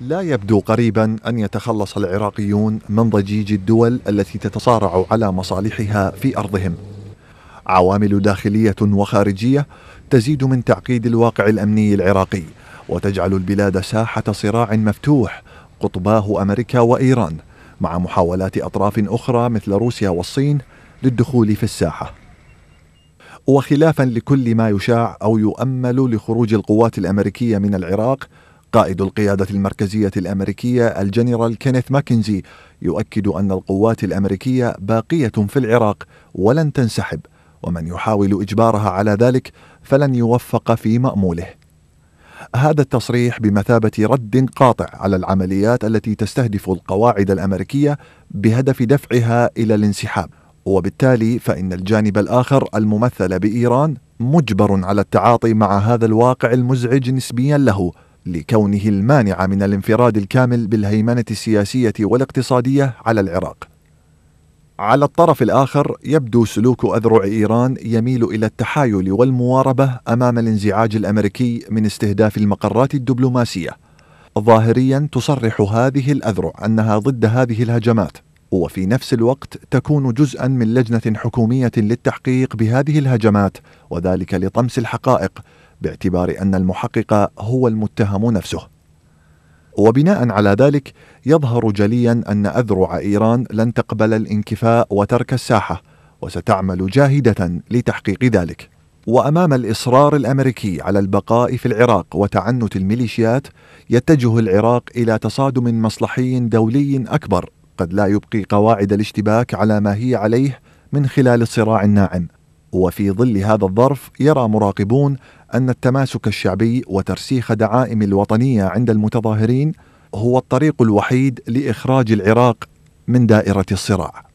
لا يبدو قريبا أن يتخلص العراقيون من ضجيج الدول التي تتصارع على مصالحها في أرضهم عوامل داخلية وخارجية تزيد من تعقيد الواقع الأمني العراقي وتجعل البلاد ساحة صراع مفتوح قطباه أمريكا وإيران مع محاولات أطراف أخرى مثل روسيا والصين للدخول في الساحة وخلافا لكل ما يشاع أو يؤمل لخروج القوات الأمريكية من العراق قائد القيادة المركزية الأمريكية الجنرال كينيث ماكنزي يؤكد أن القوات الأمريكية باقية في العراق ولن تنسحب ومن يحاول إجبارها على ذلك فلن يوفق في مأموله هذا التصريح بمثابة رد قاطع على العمليات التي تستهدف القواعد الأمريكية بهدف دفعها إلى الانسحاب وبالتالي فإن الجانب الآخر الممثل بإيران مجبر على التعاطي مع هذا الواقع المزعج نسبيا له لكونه المانع من الانفراد الكامل بالهيمنة السياسية والاقتصادية على العراق. على الطرف الآخر يبدو سلوك أذرع إيران يميل إلى التحايل والمواربة أمام الانزعاج الأمريكي من استهداف المقرات الدبلوماسية. ظاهريا تصرح هذه الأذرع أنها ضد هذه الهجمات، وفي نفس الوقت تكون جزءا من لجنة حكومية للتحقيق بهذه الهجمات وذلك لطمس الحقائق باعتبار ان المحقق هو المتهم نفسه وبناء على ذلك يظهر جليا ان اذرع ايران لن تقبل الانكفاء وترك الساحه وستعمل جاهده لتحقيق ذلك وامام الاصرار الامريكي على البقاء في العراق وتعنت الميليشيات يتجه العراق الى تصادم مصلحي دولي اكبر قد لا يبقي قواعد الاشتباك على ما هي عليه من خلال الصراع الناعم وفي ظل هذا الظرف يرى مراقبون أن التماسك الشعبي وترسيخ دعائم الوطنية عند المتظاهرين هو الطريق الوحيد لإخراج العراق من دائرة الصراع